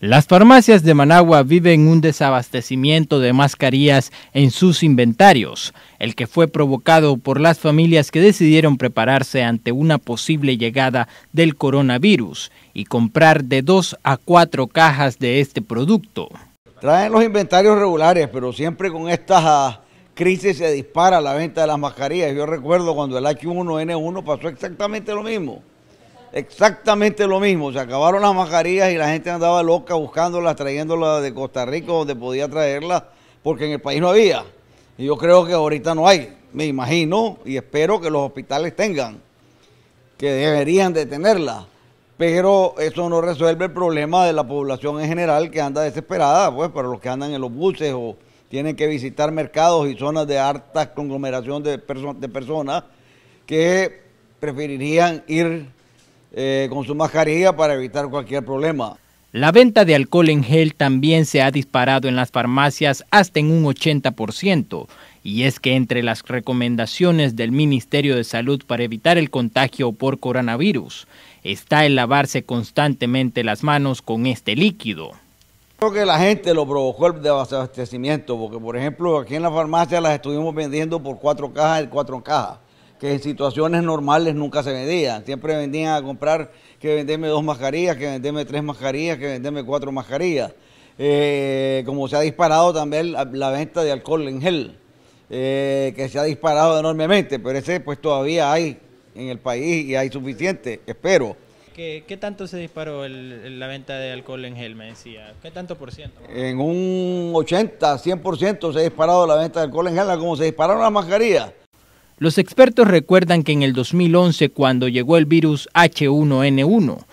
Las farmacias de Managua viven un desabastecimiento de mascarillas en sus inventarios, el que fue provocado por las familias que decidieron prepararse ante una posible llegada del coronavirus y comprar de dos a cuatro cajas de este producto. Traen los inventarios regulares, pero siempre con esta ah, crisis se dispara la venta de las mascarillas. Yo recuerdo cuando el H1N1 pasó exactamente lo mismo exactamente lo mismo. Se acabaron las mascarillas y la gente andaba loca buscándolas, trayéndolas de Costa Rica donde podía traerlas, porque en el país no había. Y yo creo que ahorita no hay, me imagino, y espero que los hospitales tengan, que deberían de tenerlas. Pero eso no resuelve el problema de la población en general que anda desesperada, pues para los que andan en los buses o tienen que visitar mercados y zonas de harta conglomeración de, de personas que preferirían ir eh, con su mascarilla para evitar cualquier problema. La venta de alcohol en gel también se ha disparado en las farmacias hasta en un 80%, y es que entre las recomendaciones del Ministerio de Salud para evitar el contagio por coronavirus está el lavarse constantemente las manos con este líquido. Creo que la gente lo provocó el desabastecimiento, porque por ejemplo aquí en la farmacia las estuvimos vendiendo por cuatro cajas y cuatro cajas que en situaciones normales nunca se vendían. Siempre vendían a comprar que venderme dos mascarillas, que venderme tres mascarillas, que venderme cuatro mascarillas. Eh, como se ha disparado también la, venta de alcohol en gel, eh, que se ha disparado enormemente, pero ese pues todavía hay en el país y hay suficiente, espero. ¿Qué, tanto se disparó la venta de alcohol en gel, me decía? ¿Qué tanto por ciento? En un 80, 100% se ha disparado la venta de alcohol en gel, como se dispararon las mascarillas. Los expertos recuerdan que en el 2011, cuando llegó el virus H1N1,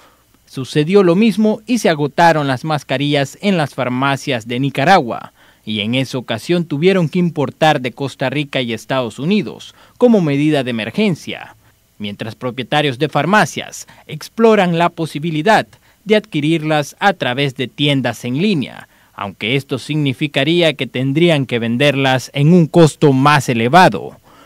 sucedió lo mismo y se agotaron las mascarillas en las farmacias de Nicaragua, y en esa ocasión tuvieron que importar de Costa Rica y Estados Unidos como medida de emergencia, mientras propietarios de farmacias exploran la posibilidad de adquirirlas a través de tiendas en línea, aunque esto significaría que tendrían que venderlas en un costo más elevado